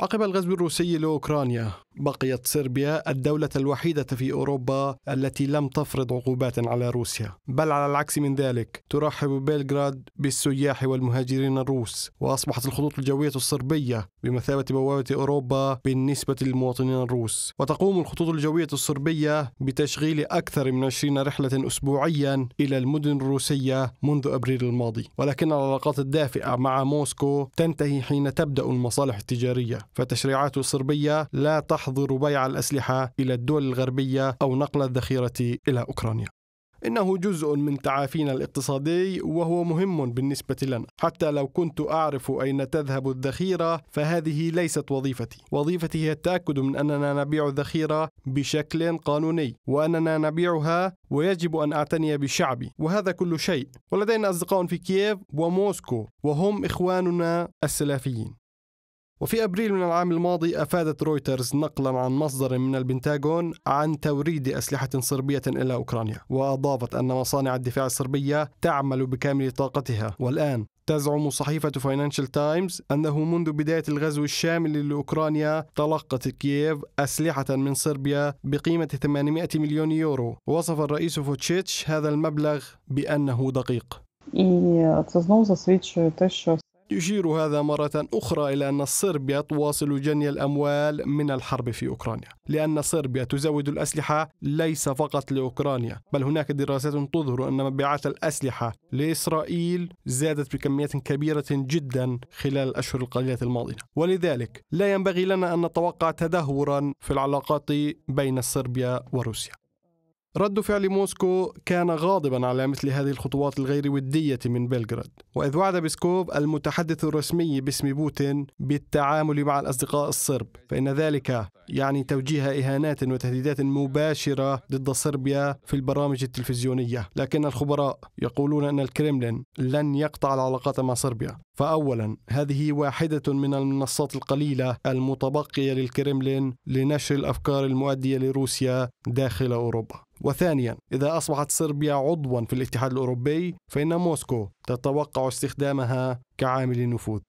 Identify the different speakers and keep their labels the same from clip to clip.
Speaker 1: عقب الغزو الروسي لاوكرانيا بقيت صربيا الدولة الوحيدة في اوروبا التي لم تفرض عقوبات على روسيا، بل على العكس من ذلك ترحب بلغراد بالسياح والمهاجرين الروس، واصبحت الخطوط الجوية الصربية بمثابة بوابة اوروبا بالنسبة للمواطنين الروس، وتقوم الخطوط الجوية الصربية بتشغيل اكثر من 20 رحلة اسبوعيا الى المدن الروسية منذ ابريل الماضي، ولكن العلاقات الدافئة مع موسكو تنتهي حين تبدأ المصالح التجارية. فتشريعات صربية لا تحظر بيع الأسلحة إلى الدول الغربية أو نقل الذخيرة إلى أوكرانيا إنه جزء من تعافينا الاقتصادي وهو مهم بالنسبة لنا حتى لو كنت أعرف أين تذهب الذخيرة فهذه ليست وظيفتي وظيفتي هي التأكد من أننا نبيع الذخيرة بشكل قانوني وأننا نبيعها ويجب أن أعتني بشعبي وهذا كل شيء ولدينا أصدقاء في كييف وموسكو وهم إخواننا السلفيين وفي أبريل من العام الماضي أفادت رويترز نقلا عن مصدر من البنتاغون عن توريد أسلحة صربية إلى أوكرانيا وأضافت أن مصانع الدفاع الصربية تعمل بكامل طاقتها والآن تزعم صحيفة فاينانشال تايمز أنه منذ بداية الغزو الشامل لأوكرانيا تلقت كييف أسلحة من صربيا بقيمة 800 مليون يورو وصف الرئيس فوتشيتش هذا المبلغ بأنه دقيق э, يشير هذا مرة أخرى إلى أن صربيا تواصل جني الأموال من الحرب في أوكرانيا لأن صربيا تزود الأسلحة ليس فقط لأوكرانيا بل هناك دراسات تظهر أن مبيعات الأسلحة لإسرائيل زادت بكميات كبيرة جدا خلال الأشهر القليلة الماضية ولذلك لا ينبغي لنا أن نتوقع تدهورا في العلاقات بين صربيا وروسيا رد فعل موسكو كان غاضبا على مثل هذه الخطوات الغير ودية من بلغراد وإذ وعد بيسكوف المتحدث الرسمي باسم بوتين بالتعامل مع الأصدقاء الصرب فإن ذلك يعني توجيه إهانات وتهديدات مباشرة ضد صربيا في البرامج التلفزيونية لكن الخبراء يقولون أن الكريملين لن يقطع العلاقات مع صربيا فأولا هذه واحدة من المنصات القليلة المتبقية للكريملين لنشر الأفكار المؤدية لروسيا داخل أوروبا وثانيا إذا أصبحت صربيا عضوا في الاتحاد الأوروبي فإن موسكو تتوقع استخدامها كعامل نفوذ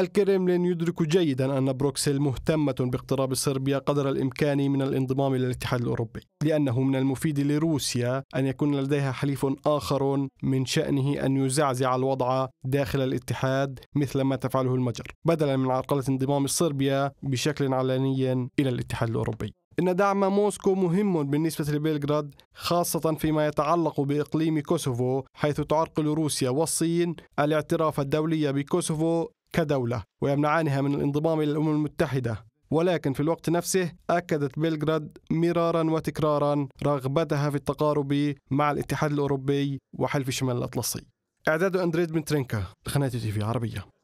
Speaker 1: الكرملين يدرك جيدا أن بروكسل مهتمة باقتراب صربيا قدر الإمكان من الانضمام إلى الاتحاد الأوروبي لأنه من المفيد لروسيا أن يكون لديها حليف آخر من شأنه أن يزعزع الوضع داخل الاتحاد مثل ما تفعله المجر بدلا من عرقلة انضمام صربيا بشكل علني إلى الاتحاد الأوروبي إن دعم موسكو مهم بالنسبة لبلغراد خاصة فيما يتعلق بإقليم كوسوفو حيث تعرقل روسيا والصين الاعتراف الدولي بكوسوفو كدولة ويمنعانها من الانضمام إلى الأمم المتحدة ولكن في الوقت نفسه أكدت بلغراد مرارا وتكرارا رغبتها في التقارب مع الاتحاد الأوروبي وحلف شمال الأطلسي إعداد أندريد بنترينكا لقناة تي في عربية